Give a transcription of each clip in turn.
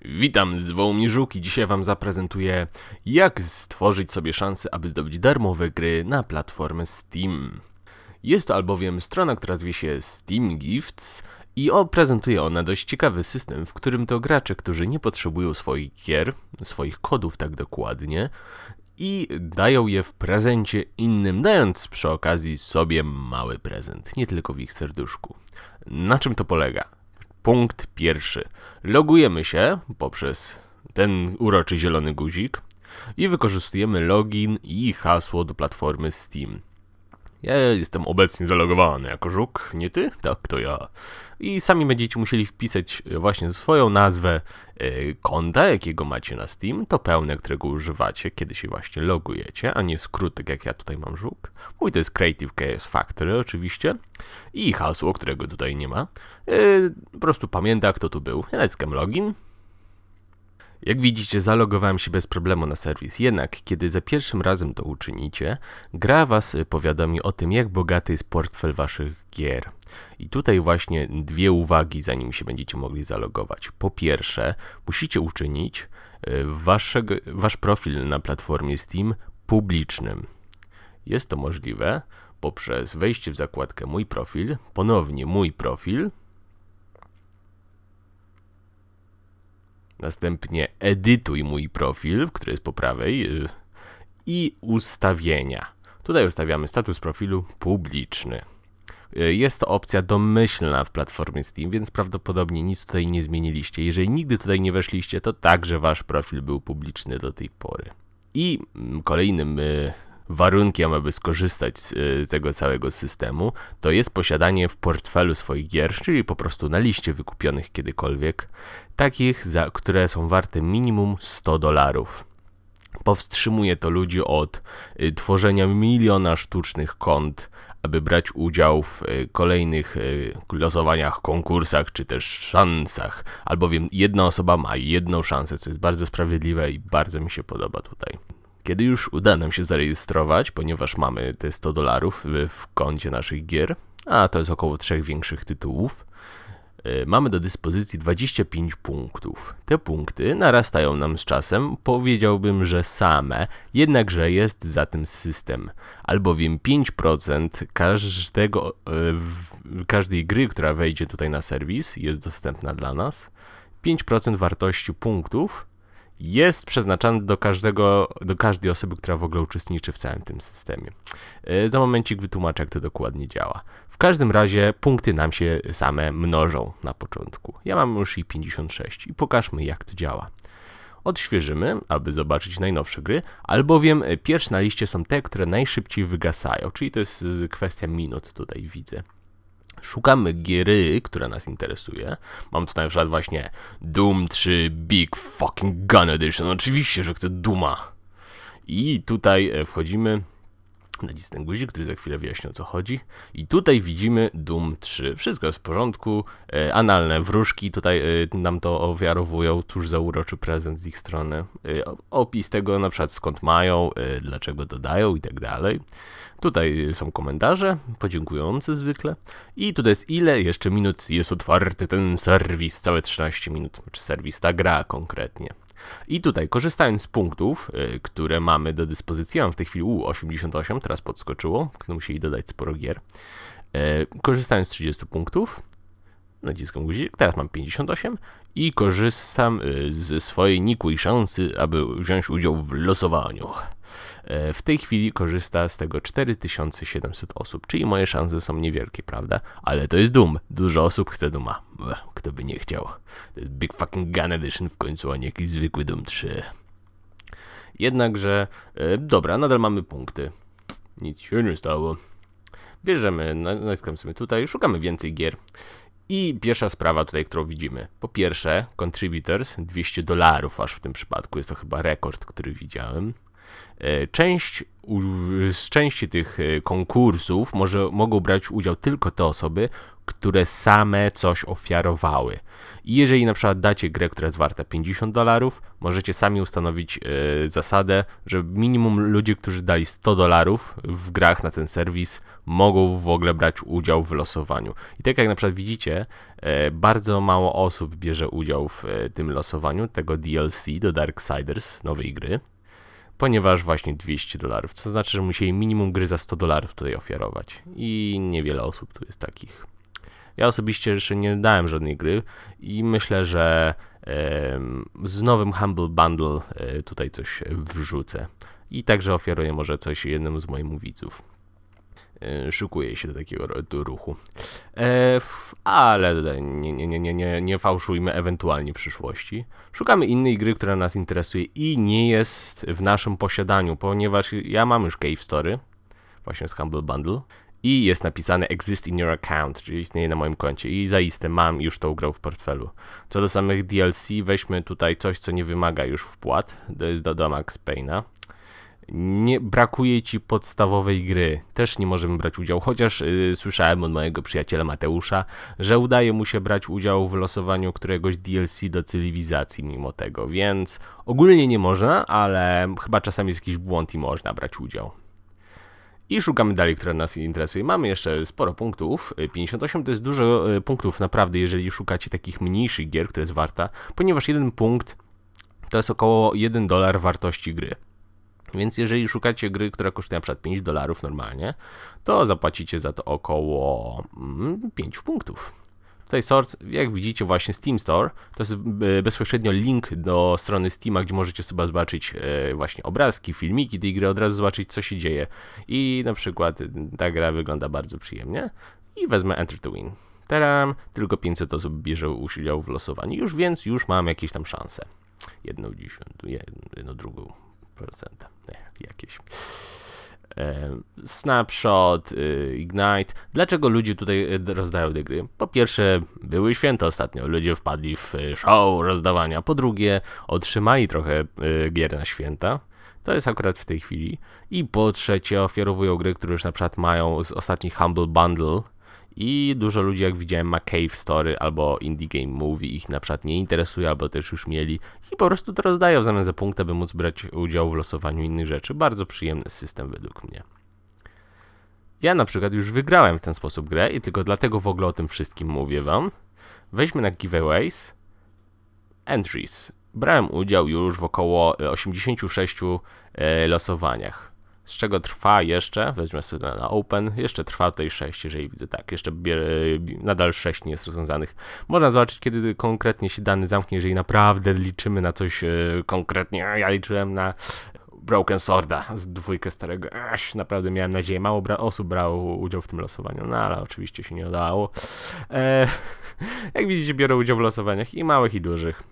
Witam, z mnie Żuki. Dzisiaj Wam zaprezentuję, jak stworzyć sobie szanse, aby zdobyć darmowe gry na platformę Steam. Jest to albowiem strona, która zwie się Steam Gifts i oprezentuje prezentuje ona dość ciekawy system, w którym to gracze, którzy nie potrzebują swoich gier, swoich kodów tak dokładnie, i dają je w prezencie innym, dając przy okazji sobie mały prezent, nie tylko w ich serduszku. Na czym to polega? Punkt pierwszy. Logujemy się poprzez ten uroczy zielony guzik i wykorzystujemy login i hasło do platformy Steam. Ja jestem obecnie zalogowany jako Żuk, nie ty? Tak, to ja. I sami będziecie musieli wpisać e, właśnie swoją nazwę yy, konta, jakiego macie na Steam, to pełne, którego używacie, kiedy się właśnie logujecie, a nie skróty, tak jak ja tutaj mam Żuk. Mój to jest Creative Chaos Factory oczywiście i hasło, którego tutaj nie ma. Yy, po prostu pamięta, kto tu był. Ja naciskam login jak widzicie, zalogowałem się bez problemu na serwis, jednak kiedy za pierwszym razem to uczynicie, gra Was y, powiadomi o tym, jak bogaty jest portfel Waszych gier. I tutaj właśnie dwie uwagi, zanim się będziecie mogli zalogować. Po pierwsze, musicie uczynić y, Wasz profil na platformie Steam publicznym. Jest to możliwe poprzez wejście w zakładkę Mój profil, ponownie Mój profil, Następnie edytuj mój profil, który jest po prawej y, i ustawienia. Tutaj ustawiamy status profilu publiczny. Y, jest to opcja domyślna w platformie Steam, więc prawdopodobnie nic tutaj nie zmieniliście. Jeżeli nigdy tutaj nie weszliście, to także wasz profil był publiczny do tej pory. I mm, kolejnym y, warunkiem, aby skorzystać e, z tego całego systemu, to jest posiadanie w portfelu swoich gier, czyli po prostu na liście wykupionych kiedykolwiek, takich, za, które są warte minimum 100 dolarów. Powstrzymuje to ludzi od e, tworzenia miliona sztucznych kont, aby brać udział w e, kolejnych losowaniach, konkursach czy też szansach, albowiem jedna osoba ma jedną szansę, co jest bardzo sprawiedliwe i bardzo mi się podoba tutaj. Kiedy już uda nam się zarejestrować, ponieważ mamy te 100 dolarów w koncie naszych gier, a to jest około trzech większych tytułów, e, mamy do dyspozycji 25 punktów. Te punkty narastają nam z czasem, powiedziałbym, że same, jednakże jest za tym system, albowiem 5% każdego, e, każdej gry, która wejdzie tutaj na serwis, jest dostępna dla nas. 5% wartości punktów jest przeznaczany do każdego, do każdej osoby, która w ogóle uczestniczy w całym tym systemie. E, za momencik wytłumaczę, jak to dokładnie działa. W każdym razie punkty nam się same mnożą na początku. Ja mam już i 56 i pokażmy, jak to działa. Odświeżymy, aby zobaczyć najnowsze gry, albowiem pierwsze na liście są te, które najszybciej wygasają, czyli to jest kwestia minut tutaj widzę szukamy giery, która nas interesuje. Mam tutaj na przykład właśnie Doom 3 Big Fucking Gun Edition. Oczywiście, że chcę Duma. I tutaj e, wchodzimy nacisnę guzik, który za chwilę wyjaśni o co chodzi. I tutaj widzimy Doom 3. Wszystko jest w porządku. E, analne wróżki tutaj e, nam to ofiarowują. Cóż za uroczy prezent z ich strony. E, opis tego na przykład skąd mają, e, dlaczego dodają i tak dalej. Tutaj e, są komentarze, podziękujące zwykle. I tutaj jest ile jeszcze minut jest otwarty ten serwis. Całe 13 minut, czy serwis ta gra konkretnie. I tutaj, korzystając z punktów, y, które mamy do dyspozycji, mam w tej chwili u 88, teraz podskoczyło, musieli dodać sporo gier. Y, korzystając z 30 punktów, naciskam guzik, teraz mam 58 i korzystam y, ze swojej nikłej szansy, aby wziąć udział w losowaniu. E, w tej chwili korzysta z tego 4700 osób, czyli moje szanse są niewielkie, prawda? Ale to jest dum. Dużo osób chce Duma. Kto by nie chciał. To jest Big Fucking Gun Edition w końcu, a nie jakiś zwykły dum 3. Jednakże, e, dobra, nadal mamy punkty. Nic się nie stało bierzemy, naciskam sobie tutaj, szukamy więcej gier. I pierwsza sprawa tutaj, którą widzimy. Po pierwsze, contributors 200 dolarów, aż w tym przypadku jest to chyba rekord, który widziałem. E, część z części tych e, konkursów może, mogą brać udział tylko te osoby, które same coś ofiarowały. I jeżeli na przykład dacie grę, która jest warta 50 dolarów, możecie sami ustanowić yy, zasadę, że minimum ludzi, którzy dali 100 dolarów w grach na ten serwis, mogą w ogóle brać udział w losowaniu. I tak jak na przykład widzicie, yy, bardzo mało osób bierze udział w yy, tym losowaniu tego DLC do Darksiders nowej gry ponieważ właśnie 200 dolarów, co znaczy, że musieli minimum gry za 100 dolarów tutaj ofiarować i niewiele osób tu jest takich. Ja osobiście jeszcze nie dałem żadnej gry i myślę, że z nowym Humble Bundle e, tutaj coś wrzucę. I także ofiaruję może coś jednemu z moich widzów. E, szykuje się do takiego ruchu. E, ale nie, nie, nie, nie, nie fałszujmy ewentualnie przyszłości. Szukamy innej gry, która nas interesuje i nie jest w naszym posiadaniu, ponieważ ja mam już Cave Story, właśnie z Humble Bundle, i jest napisane Exist in your account, czyli istnieje na moim koncie i zaiste mam już tą grę w portfelu. Co do samych DLC, weźmy tutaj coś, co nie wymaga już wpłat, to jest do, Domax Max nie brakuje ci podstawowej gry. Też nie możemy brać udziału, chociaż yy, słyszałem od mojego przyjaciela Mateusza, że udaje mu się brać udział w losowaniu któregoś DLC do cywilizacji mimo tego, więc ogólnie nie można, ale chyba czasami jest jakiś błąd i można brać udział. I szukamy dalej, które nas interesuje. Mamy jeszcze sporo punktów. 58 y, to jest dużo y, punktów naprawdę, jeżeli szukacie takich mniejszych gier, które jest warta, ponieważ jeden punkt to jest około 1 dolar wartości gry. Więc jeżeli szukacie gry, która kosztuje np. 5 dolarów normalnie, to zapłacicie za to około 5 mm, punktów tutaj Source, jak widzicie właśnie Steam Store, to jest e, bezpośrednio link do strony Steama, gdzie możecie sobie zobaczyć e, właśnie obrazki, filmiki tej gry, od razu zobaczyć co się dzieje. I na przykład ta gra wygląda bardzo przyjemnie i wezmę Enter to Win. Teraz tylko 500 osób bierze udział w losowaniu już, więc już mam jakieś tam szanse. Jedną dziesiątą, jedną drugą, producenta jakieś. Snapshot, y, Ignite. Dlaczego ludzie tutaj y, rozdają te gry? Po pierwsze, były święta ostatnio, ludzie wpadli w y, show rozdawania. Po drugie, otrzymali trochę gier na święta. To jest akurat w tej chwili. I po trzecie, ofiarowują gry, które już na przykład mają z ostatnich Humble Bundle i dużo ludzi, jak widziałem, ma Cave Story albo Indie Game Movie, ich na przykład nie interesuje, albo też już mieli i po prostu to rozdają w zamian za punkty, by móc brać udział w losowaniu innych rzeczy. Bardzo przyjemny system według mnie. Ja na przykład już wygrałem w ten sposób grę i tylko dlatego w ogóle o tym wszystkim mówię wam. Weźmy na giveaways entries. Brałem udział już w około 86 e, losowaniach z czego trwa jeszcze, weźmy sobie na Open, jeszcze trwa tutaj 6, jeżeli widzę tak, jeszcze nadal 6 nie jest rozwiązanych. Można zobaczyć, kiedy konkretnie się dany zamknie, jeżeli naprawdę liczymy na coś e, konkretnie. Ja liczyłem na Broken Sworda z dwójkę starego. naprawdę miałem nadzieję. Mało bra osób brało udział w tym losowaniu, no ale oczywiście się nie udało. E, jak widzicie, biorę udział w losowaniach i małych, i dużych.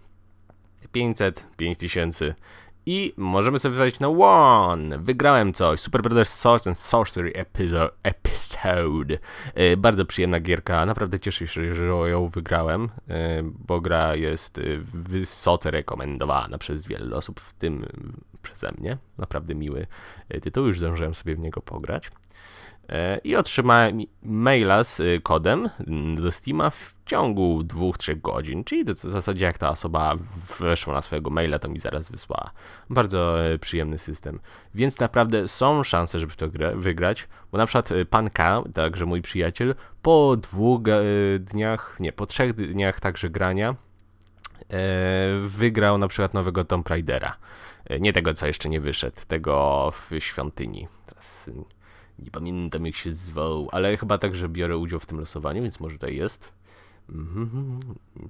500, 5000 i możemy sobie wejść na one. Wygrałem coś. Super Brothers Source and Sorcery episode. Y, bardzo przyjemna gierka. Naprawdę cieszę się, że ją wygrałem, y, bo gra jest y, wysoce rekomendowana przez wiele osób, w tym przeze mnie. Naprawdę miły tytuł. Już zdążyłem sobie w niego pograć. E, i otrzymałem maila z y, kodem mm, do Steama w ciągu 2-3 godzin, czyli w zasadzie jak ta osoba weszła na swojego maila, to mi zaraz wysłała. Bardzo e, przyjemny system. Więc naprawdę są szanse, żeby to grę wygrać, bo na przykład y, pan K, także mój przyjaciel, po dwóch e, dniach, nie, po trzech dniach także grania, wygrał na przykład nowego Tomb Raidera. Nie tego, co jeszcze nie wyszedł, tego w świątyni. Teraz y, nie pamiętam jak się zwał, ale chyba także biorę udział w tym losowaniu, więc może tutaj jest. Mhm.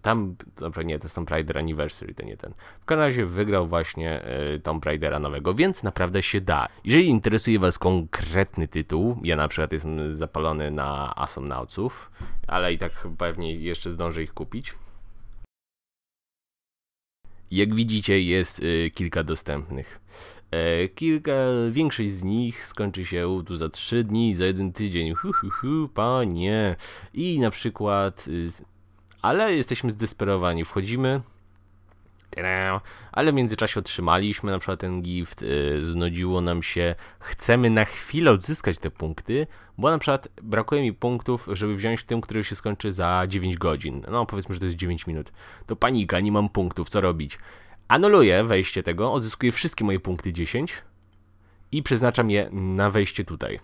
Tam, dobra, nie, to jest Tomb Raider Anniversary, to nie ten. W każdym razie wygrał właśnie y, Tomb Raidera nowego, więc naprawdę się da. Jeżeli interesuje Was konkretny tytuł, ja na przykład jestem zapalony na Asomnauców, ale i tak pewnie jeszcze zdążę ich kupić. Jak widzicie jest y, kilka dostępnych. E, kilka, większość z nich skończy się tu za 3 dni, za jeden tydzień. Hu, hu, hu, panie. I na przykład y, ale jesteśmy zdesperowani. Wchodzimy, ale w międzyczasie otrzymaliśmy na przykład ten gift, y, znudziło nam się, chcemy na chwilę odzyskać te punkty, bo na przykład brakuje mi punktów, żeby wziąć tym, który się skończy za 9 godzin, no powiedzmy, że to jest 9 minut, to panika, nie mam punktów, co robić? Anuluję wejście tego, odzyskuję wszystkie moje punkty 10 i przeznaczam je na wejście tutaj.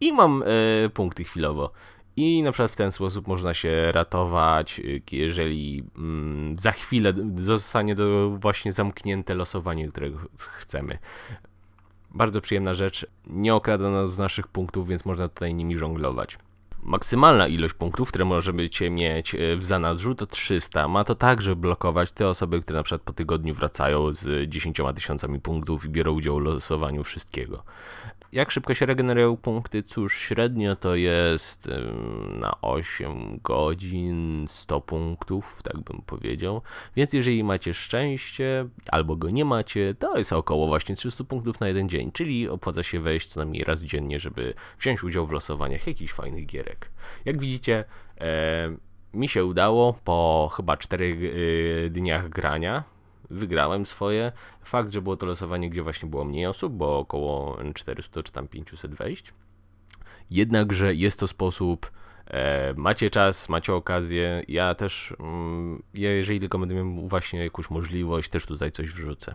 I mam y, punkty chwilowo. I na przykład w ten sposób można się ratować, y, jeżeli mm, za chwilę zostanie do właśnie zamknięte losowanie, którego chcemy. Bardzo przyjemna rzecz. Nie okrada nas z naszych punktów, więc można tutaj nimi żonglować maksymalna ilość punktów, które możecie mieć e, w zanadrzu, to 300. Ma to także blokować te osoby, które na przykład po tygodniu wracają z 10 tysiącami punktów i biorą udział w losowaniu wszystkiego. Jak szybko się regenerują punkty? Cóż, średnio to jest e, na 8 godzin 100 punktów, tak bym powiedział. Więc jeżeli macie szczęście, albo go nie macie, to jest około właśnie 300 punktów na jeden dzień, czyli opłaca się wejść co najmniej raz dziennie, żeby wziąć udział w losowaniach jakichś fajnych gier gierek. Jak widzicie, e, mi się udało po chyba 4 e, dniach grania. Wygrałem swoje. Fakt, że było to losowanie, gdzie właśnie było mniej osób, bo około 400 czy tam 500 wejść. Jednakże jest to sposób, e, macie czas, macie okazję. Ja też, mm, ja jeżeli tylko będę miał właśnie jakąś możliwość, też tutaj coś wrzucę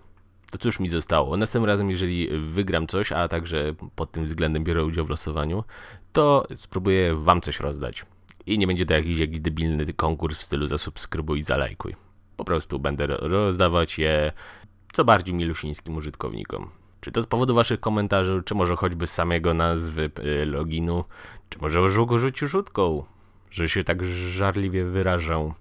cóż mi zostało? Następnym razem, jeżeli wygram coś, a także pod tym względem biorę udział w losowaniu, to spróbuję wam coś rozdać. I nie będzie to jakiś, jakiś debilny konkurs w stylu zasubskrybuj i zalajkuj. Po prostu będę rozdawać je co bardziej milusińskim użytkownikom. Czy to z powodu waszych komentarzy, czy może choćby samego nazwy, y, loginu, czy może już użyć rzutką że się tak żarliwie wyrażę.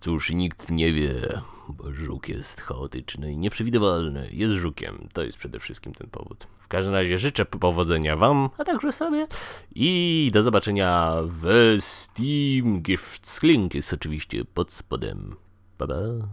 Cóż, nikt nie wie, bo żuk jest chaotyczny i nieprzewidywalny. Jest żukiem, to jest przede wszystkim ten powód. W każdym razie życzę powodzenia wam, a także sobie i do zobaczenia w Steam Gifts. Link jest oczywiście pod spodem. Pa, pa.